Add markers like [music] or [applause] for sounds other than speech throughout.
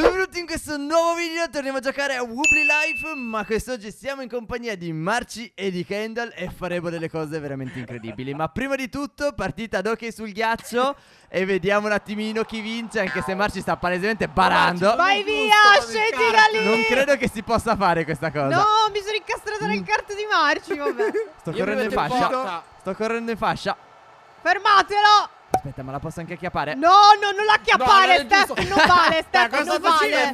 Benvenuti in questo nuovo video, torniamo a giocare a Wobbly Life Ma quest'oggi siamo in compagnia di Marci e di Kendall E faremo delle cose veramente incredibili Ma prima di tutto, partita ad hockey sul ghiaccio E vediamo un attimino chi vince Anche se Marci sta palesemente barando Vai via, scendi da lì Non credo che si possa fare questa cosa No, mi sono incastrato nel carto di Marci, vabbè Sto correndo in fascia Sto correndo in fascia Fermatelo Aspetta, ma la posso anche acchiappare? No, no, non la acchiappare, no, Steph, non [laughs] vale, Steph, eh, non vale.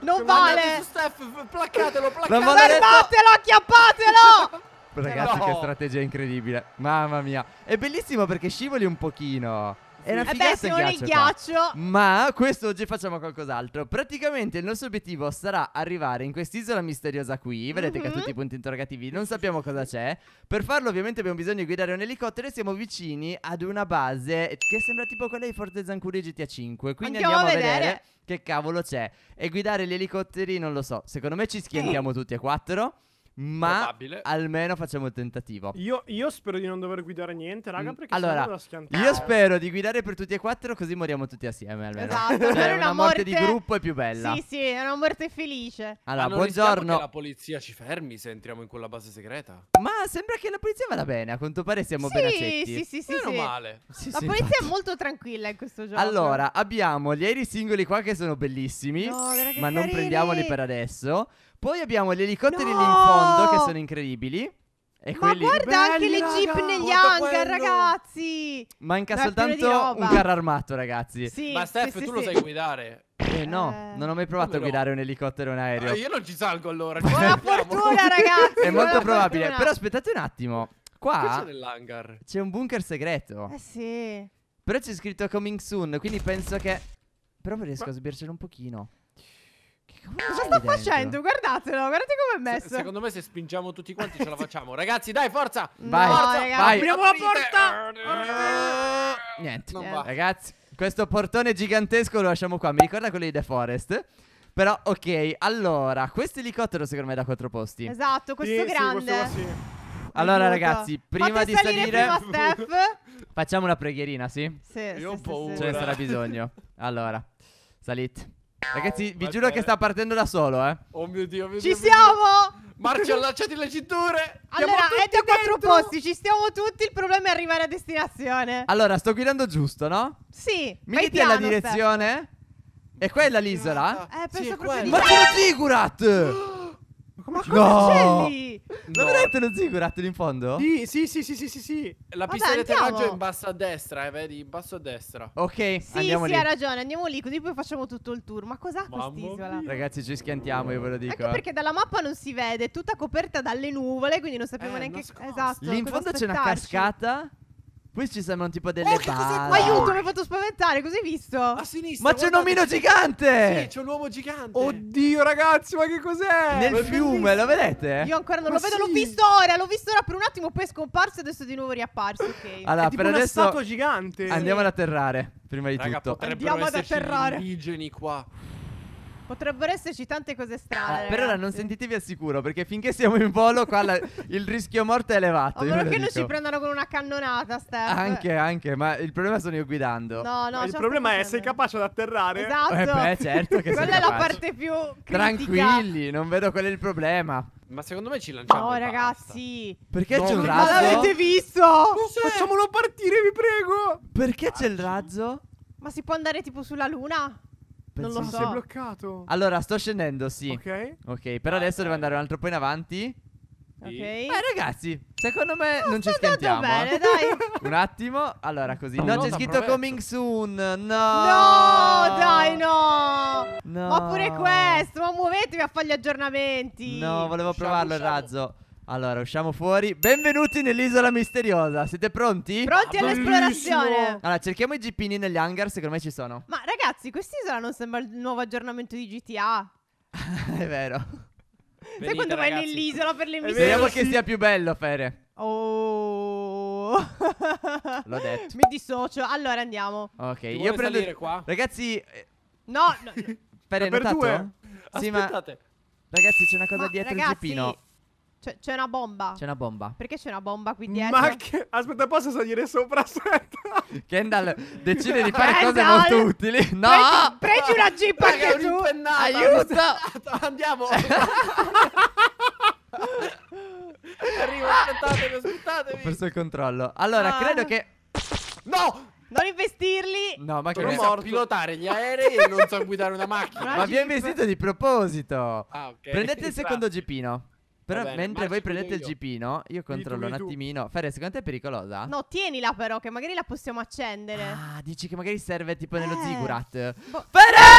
Non vale. Su Steph, placcatelo, placcatelo. Fermatelo, acchiappatelo. [laughs] Ragazzi, no. che strategia incredibile. Mamma mia. È bellissimo perché scivoli un pochino. Era eh beh, se non il ghiaccio. Qua. Ma quest'oggi facciamo qualcos'altro. Praticamente il nostro obiettivo sarà arrivare in quest'isola misteriosa qui. Vedete mm-hmm. che ha tutti i punti interrogativi, non sappiamo cosa c'è. Per farlo, ovviamente, abbiamo bisogno di guidare un elicottero e siamo vicini ad una base che sembra tipo quella di Forte Zancudo e GTA 5. Quindi andiamo, andiamo a vedere. vedere. che cavolo c'è. E guidare gli elicotteri, non lo so. Secondo me ci schiantiamo tutti e quattro. Ma Probabile. almeno facciamo il tentativo. Io, io, spero di non dover guidare niente, raga, mm, perché allora, sono da schiantare. Io spero di guidare per tutti e quattro, così moriamo tutti assieme almeno. Esatto, cioè, una, una morte... morte... di gruppo è più bella. Sì, sì, è una morte felice. Allora, Ma diciamo buongiorno. Che la polizia ci fermi se entriamo in quella base segreta. Ma sembra che la polizia vada bene, a quanto pare siamo sì, ben accetti. Sì, sì, sì, meno sì. male. Sì, la sì, polizia infatti. è molto tranquilla in questo gioco. Allora, abbiamo gli aerei singoli qua che sono bellissimi, no, ma non prendiamoli per adesso. Poi abbiamo gli elicotteri no! lì in fondo che sono incredibili. E Ma guarda belli, anche le raga, jeep negli hangar, ragazzi! Manca no, soltanto un carro armato, ragazzi. Sì, Ma Steph, sì, tu sì, lo sai guidare? Eh, no, eh. non ho mai provato a guidare un elicottero o un aereo. No, eh, io non ci salgo allora. Buona cioè, fortuna, [laughs] ragazzi! È molto probabile. Fortuna. Però aspettate un attimo. Qua c'è, c'è un bunker segreto. Eh sì. Però c'è scritto coming soon, quindi penso che... Però riesco Ma... a sbirciare un pochino. Cosa sta facendo? Guardatelo, guardate come è messo. Se, secondo me se spingiamo tutti quanti ce la facciamo. Ragazzi, dai, forza! Vai, no, forza, vai. Apriamo la porta! Niente. Niente. Ragazzi, questo portone gigantesco lo lasciamo qua. Mi ricorda quello di The Forest. Però, ok, allora, questo elicottero secondo me è da quattro posti. Esatto, questo sì, grande. Sì, questo Allora, ragazzi, prima Fate di salire, salire [laughs] facciamo una preghierina, sì? Sì. Io sì, ho paura. Ce ne sarà bisogno. Allora, salite. Ragazzi, vi giuro che sta partendo da solo, eh. Oh mio dio, mio Ci dio, siamo! Dio. Marcio, allacciati le cinture! Allora, è da quattro posti, ci stiamo tutti, il problema è arrivare a destinazione. Allora, sto guidando giusto, no? Sì, Mi dite la direzione? Stefano. È quella l'isola? Eh, penso sì, proprio di Ma c'è Zigurat! [gasps] come no! uccelli! No. L'avete lo ziggurat lì in fondo? Sì, sì, sì, sì, sì, sì, sì. La pista di atterraggio è in basso a destra, eh, vedi? In basso a destra. Ok, sì, andiamo sì, lì. Sì, ha ragione, andiamo lì, così poi facciamo tutto il tour. Ma cos'ha quest'isola? Ragazzi, ci schiantiamo, io ve lo dico. Anche eh. perché dalla mappa non si vede, è tutta coperta dalle nuvole, quindi non sappiamo eh, neanche... Nascosto. Esatto. Lì in fondo c'è una cascata questi sembrano tipo delle oh, basi. Aiuto, mi hai fatto spaventare, cos'hai visto? A sinistra. Ma c'è un omino gigante! Sì, c'è un uomo gigante. Oddio, ragazzi, ma che cos'è? Nel ma fiume, lo vedete? Io ancora non ma lo vedo, sì. l'ho visto ora, l'ho visto ora per un attimo, poi è scomparso e adesso è di nuovo riapparso. Ok. Allora, è tipo per una adesso statua gigante. Andiamo sì. ad atterrare, prima di Raga, tutto. Andiamo ad atterrare. Indigeni qua. Potrebbero esserci tante cose strane. Ah, per ora non sentitevi al sicuro, perché finché siamo in volo, qua la, [laughs] il rischio morte è elevato. A meno che non ci prendano con una cannonata, Steph. Anche, anche, ma il problema sono io guidando. No, no. il problema è sei capace ad atterrare. Esatto. Eh beh, certo che [laughs] Quella è la parte più critica. Tranquilli, non vedo qual è il problema. Ma secondo me ci lanciamo. No, ragazzi. Perché no, c'è un razzo? Ma l'avete visto? Facciamolo partire, vi prego. Perché c'è il razzo? Ma si può andare tipo sulla luna? Penso non lo so. Si è bloccato. Allora, sto scendendo, sì. Ok. Ok, però ah, adesso okay. devo andare un altro po' in avanti. Ok. Beh, ragazzi, secondo me oh, non ci schiantiamo. Eh. Bene, dai. [laughs] un attimo. Allora, così. No, no c'è scritto prometto. coming soon. No. No, dai, no. no. Ma pure questo. Ma muovetevi a fare gli aggiornamenti. No, volevo provarlo il razzo. Allora, usciamo fuori. Benvenuti nell'isola misteriosa. Siete pronti? Pronti ah, all'esplorazione. Allora, cerchiamo i gippini negli hangar. Secondo me ci sono. Ma ragazzi, quest'isola non sembra il nuovo aggiornamento di GTA. [laughs] È vero. Venite, Sai quando vai nell'isola per le missioni? Speriamo che sia più bello, Fere. Oh. [laughs] L'ho detto. Mi dissocio. Allora andiamo. Ok, Ti io prendo salire qua. Ragazzi, eh, No, no, Fere, hai Per notato? due. Sì, ma ragazzi, c'è una cosa Ma, dietro il ragazzi, cipino. C'è, c'è una bomba. C'è una bomba. Perché c'è una bomba qui dietro? Ma che... Aspetta, posso salire sopra? Aspetta. [laughs] Kendall decide di fare Kendall, eh, cose molto utili. No! Pregi, pregi una jeep Raga, anche tu. Aiuto! Andiamo. [laughs] Arrivo, aspettatemi, aspettatemi. Ho perso il controllo. Allora, ah. credo che... No! Non investirli. No, ma che non so pilotare gli aerei e non so guidare una [laughs] macchina. Ma vi ho investito di proposito. Ah, ok. Prendete il secondo jeepino. Però bene, mentre voi prendete il GP, no? Io controllo un attimino. Ferre, secondo te è pericolosa? No, tienila però, che magari la possiamo accendere. Ah, dici che magari serve tipo nello eh. zigurat. Bo- Ferre!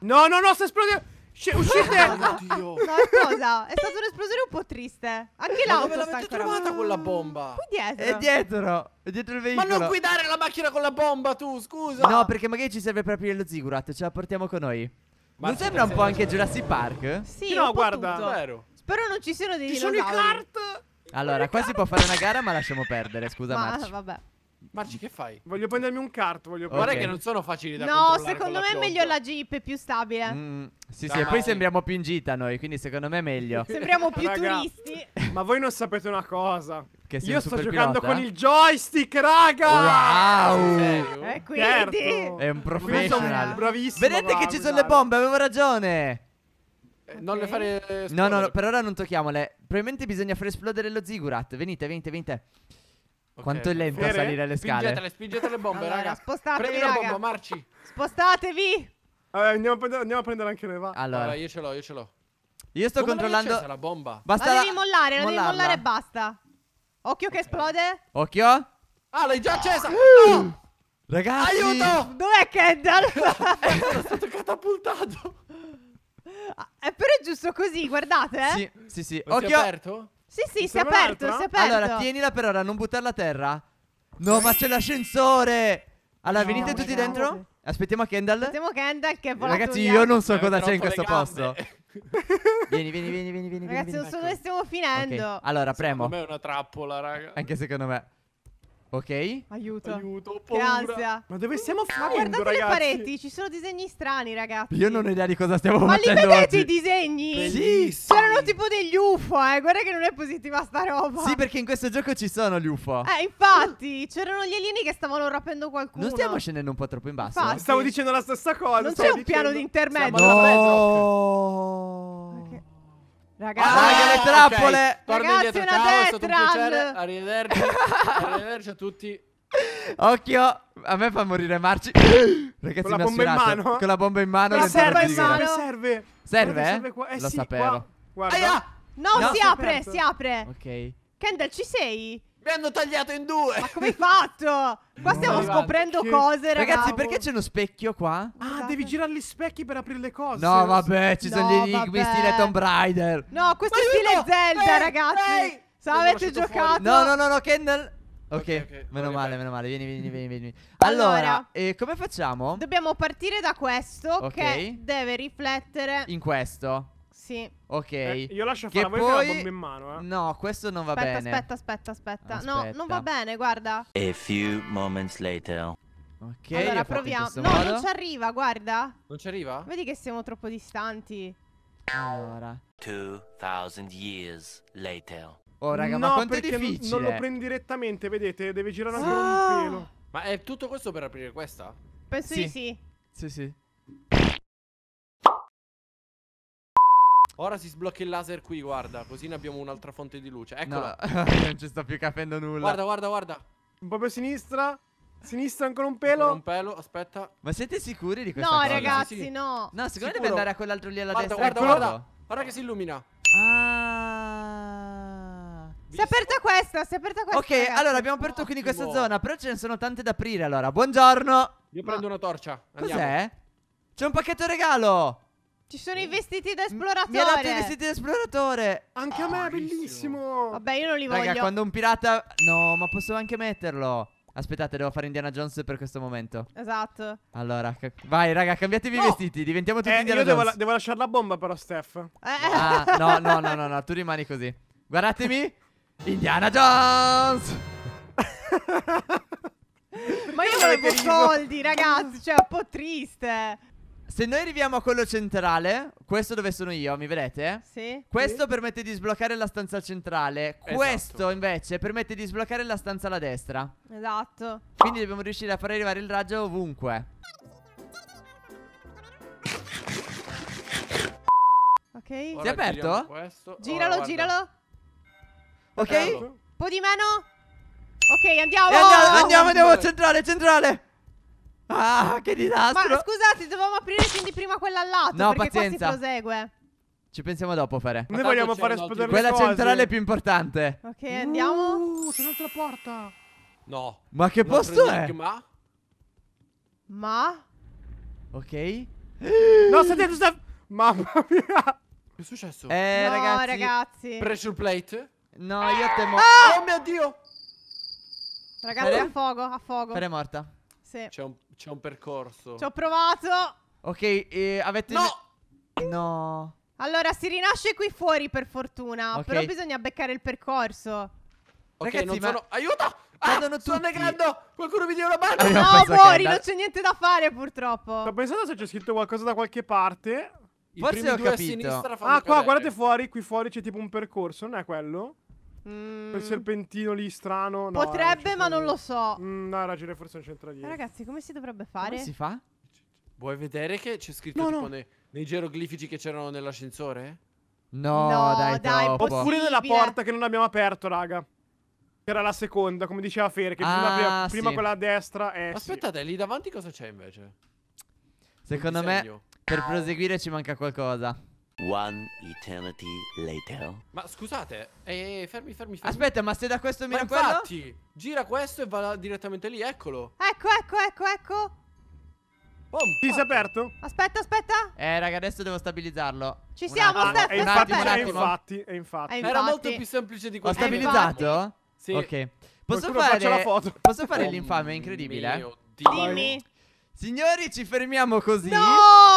No, no, no, sta esplodendo. Sc- uscite! Oh, no, cosa? è stata un'esplosione un po' triste. Anche l'auto Ma dove l'avete ancora... trovata quella bomba? Qui dietro. È dietro, è dietro il veicolo. Ma non guidare la macchina con la bomba tu, scusa! No, perché magari ci serve per aprire lo zigurat, ce la portiamo con noi. Ma non sembra un po' anche Jurassic Park? Sì, no, guarda, tutto. vero. Spero non ci siano dei ci dinosauri. Ci sono i kart. Allora, qua si può fare una gara, ma lasciamo perdere, scusa ma, Marci. vabbè. Marci, che fai? Voglio prendermi un kart. Voglio okay. Guarda che non sono facili da No, secondo me è meglio la Jeep, è più stabile. Mm, sì, Dai. sì, e poi sembriamo più in gita noi, quindi secondo me è meglio. [laughs] sembriamo più Raga, turisti. Ma voi non sapete una cosa. Che Io sto giocando con il joystick, raga! Wow! Eh, certo. quindi... Certo. È un professional. Bravissimo. Vedete che ci sono le bombe, avevo ragione. Okay. Eh, non le fare esplodere. No, no, no, per ora non tocchiamole. Probabilmente bisogna far esplodere lo Zigurat. Venite, venite, venite. Okay. Quanto è lento Fiere? a salire le scale? Spingetele, spingete le bombe, allora, raga. Spostatevi, raga. la bomba, Marci. Spostatevi. Allora, andiamo, a prendere, andiamo a prendere anche le va. Allora. allora, io ce l'ho, io ce l'ho. Io sto Come controllando la bomba. Basta la devi mollare, la devi mollare e basta. Occhio okay. che esplode. Occhio. Ah, l'hai già accesa. Uh. No. Ragazzi! Aiuto! Dov'è Kendall? [laughs] Sono stato catapultato. Ah, è però è giusto così, guardate. Eh. Sì, sì, sì. Non Occhio. aperto? Sì, sì, si è aperto, si è aperto. Allora, tienila per ora, non buttarla a terra. No, ma c'è l'ascensore. Allora, no, venite tutti ragazzi. dentro. Aspettiamo Kendall. Aspettiamo Kendall che è volato Ragazzi, io non so cosa c'è in questo posto. [laughs] vieni, vieni, vieni, vieni, vieni. Ragazzi, non so dove stiamo finendo. Okay. Allora, premo. Secondo me è una trappola, raga. Anche secondo me. Ok. Aiuto. Aiuto, Che ansia. Ma dove stiamo facendo, Guardate le pareti, ci sono disegni strani, ragazzi. Io non ho idea di cosa stiamo Ma facendo Ma li vedete oggi. i disegni? Sì, sì. C'erano tipo degli UFO, eh. Guarda che non è positiva sta roba. Sì, perché in questo gioco ci sono gli UFO. Eh, infatti, c'erano gli alieni che stavano rapendo qualcuno. Non stiamo scendendo un po' troppo in basso? Eh. Infatti. Stavo dicendo la stessa cosa. Non c'è un dicendo... piano di intermezzo. No. Ragazzi, ah, le trappole! Okay. Torni Ragazzi, indietro. Ciao, è stato un piacere. Arrivederci. [laughs] Arrivederci a tutti. Occhio, a me fa morire Marci. Ragazzi, con la bomba in mano. Con la bomba in mano. Ma serve, serve, serve. Serve? Eh? serve eh, Lo sì, sapevo. Guarda. No, no, si apre, si apre. Ok. Kendall, ci sei? Mi hanno tagliato in due. Ma come hai fatto? Qua no, stiamo scoprendo che... cose, ragazzi. Ragazzi, perché c'è uno specchio qua? Ah, ah devi girare gli specchi per aprire le cose. No, vabbè, ci no, sono gli enigmi stile Tomb Raider. No, questo Ma è stile no. Zelda, ehi, ragazzi. Ehi. Se avete giocato. Fuori. No, no, no, no, Kendall. Ok, okay, okay. meno okay, male, meno male. Vieni, vieni, vieni. vieni. [laughs] Allora, allora eh, come facciamo? Dobbiamo partire da questo che deve riflettere. In questo. Sì. Ok. Eh, io lascio fare a voi poi... la bomba in mano. Eh. No, questo non va aspetta, bene. Aspetta, aspetta, aspetta, aspetta. No, non va bene, guarda. A few moments later. Ok, allora proviamo. No, modo. non ci arriva, guarda. Non ci arriva? Vedi che siamo troppo distanti. Allora. 2000 years later. Oh, raga, no, ma quanto è difficile. Non lo prendi direttamente, vedete, deve girare ancora oh. un ah! pelo. Ma è tutto questo per aprire questa? Penso sì. di sì. Sì, sì. Ora si sblocca il laser qui, guarda. Così ne abbiamo un'altra fonte di luce. Eccola. No, [laughs] non ci sta più capendo nulla. Guarda, guarda, guarda. Un po' più a sinistra. Sinistra ancora un pelo. Ancora un pelo, aspetta. Ma siete sicuri di questa no, cosa? No, ragazzi, sì, no. No, secondo Sicuro. me deve andare a quell'altro lì alla guarda, destra. Guarda, guarda, guarda. che si illumina. Ah. Si è aperta questa, si è aperta questa. Ok, ragazzi. allora abbiamo aperto Ottimo. quindi questa zona, però ce ne sono tante da aprire allora. Buongiorno. Io Ma... prendo una torcia. Cos'è? C'è un pacchetto regalo. Ci sono i oh. vestiti da esploratore. Mi ha dato i vestiti da esploratore. Anche a me, è bellissimo. Vabbè, io non li Raga, voglio. Raga, quando un pirata... No, ma posso anche metterlo. Aspettate, devo fare Indiana Jones per questo momento. Esatto. Allora, vai, raga, cambiatevi i no. vestiti. Diventiamo tutti eh, Indiana io Jones. Devo, la devo lasciare la bomba, però, Steph. Eh. Ah, no, no, no, no, no, tu rimani così. Guardatemi. Indiana Jones. [laughs] Ma io volevo soldi, ragazzi. Cioè, è un po' triste. Se noi arriviamo a quello centrale, questo dove sono io, mi vedete? Sì. Questo sì. permette di sbloccare la stanza centrale. Esatto. Questo invece permette di sbloccare la stanza alla destra. Esatto. Quindi dobbiamo riuscire a far arrivare il raggio ovunque. Ok. Ora si è aperto? Giralo, Ora, giralo. Ok. Un po' di meno. Ok, andiamo. E andiamo, andiamo, andiamo, centrale, centrale. Ah, che disastro! Ma scusate, dovevamo aprire quindi prima quella al lato. No, perché pazienza. qua si prosegue. Ci pensiamo dopo, Fare. Noi vogliamo fare esplodere Quella cose. centrale è più importante. Ok, andiamo. Uh, c'è un'altra porta. No. Ma che posto è? Ma? Ma? Ok. No, state, state... Mamma mia. Che è successo? Eh, no, ragazzi. ragazzi. Pressure plate? No, io temo... Ah! Oh mio Dio! Ragazzi, Fere? a fuoco, a fuoco. Fere è morta. Sì. C'è un c'è un percorso. Ci ho provato. Ok, eh, avete... No! No. Allora, si rinasce qui fuori per fortuna. Ok. Però bisogna beccare il percorso. Ok, Ragazzi, non ma... sono... Aiuto! Ah, Cadono sto tutti. negando! Qualcuno mi dia una mano! no, muori, non c'è niente da fare purtroppo. Sto pensando se c'è scritto qualcosa da qualche parte. I Forse primi ho due a sinistra fanno Ah, qua, cadere. guardate fuori, qui fuori c'è tipo un percorso, non è quello? Mm. Quel serpentino lì strano. No, Potrebbe, ma non lo so. Mm, no, hai ragione, forse non c'entra niente. Ragazzi, come si dovrebbe fare? Come si fa? Vuoi vedere che c'è scritto no, tipo no. Nei, nei geroglifici che c'erano nell'ascensore? No, no, dai, dai Oppure nella porta che non abbiamo aperto, raga. Che era la seconda, come diceva Fer, che ah, prima, prima sì. quella a destra è... Eh, Aspettate, sì. lì davanti cosa c'è invece? Secondo me, per proseguire ci manca qualcosa. One eternity later. Ma scusate, eh, fermi, fermi, fermi. Aspetta, ma se da questo mira quello? Infatti, gira questo e va direttamente lì, eccolo. Ecco, ecco, ecco, ecco. Oh, ti sei aperto? Aspetta, aspetta. Eh, raga, adesso devo stabilizzarlo. Ci siamo, ah, Steph. E infatti, È infatti, e infatti. Era molto più semplice di questo. Ho stabilizzato? Sì. Ok. Posso Qualcuno fare, posso fare l'infame, è incredibile. Mio Dio. Dimmi. Signori, ci fermiamo così no!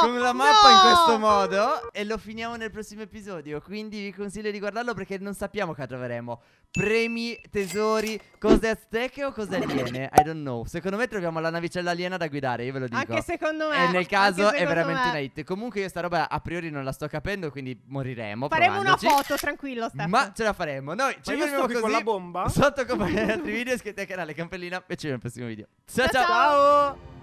con la mappa no! in questo modo e lo finiamo nel prossimo episodio. Quindi vi consiglio di guardarlo perché non sappiamo cosa troveremo. Premi, tesori, cose azteche o cose aliene? I don't know. Secondo me troviamo la navicella aliena da guidare, io ve lo dico. Anche secondo me. E nel caso è veramente me. una hit. Comunque io sta roba a priori non la sto capendo, quindi moriremo. Faremo provandoci. una foto, tranquillo, Stefano. Ma ce la faremo. Noi Ma ci vediamo così. con la bomba. Sotto come [laughs] altri video, iscrivetevi al canale, campellina e ci vediamo nel prossimo video. ciao. ciao. ciao. ciao.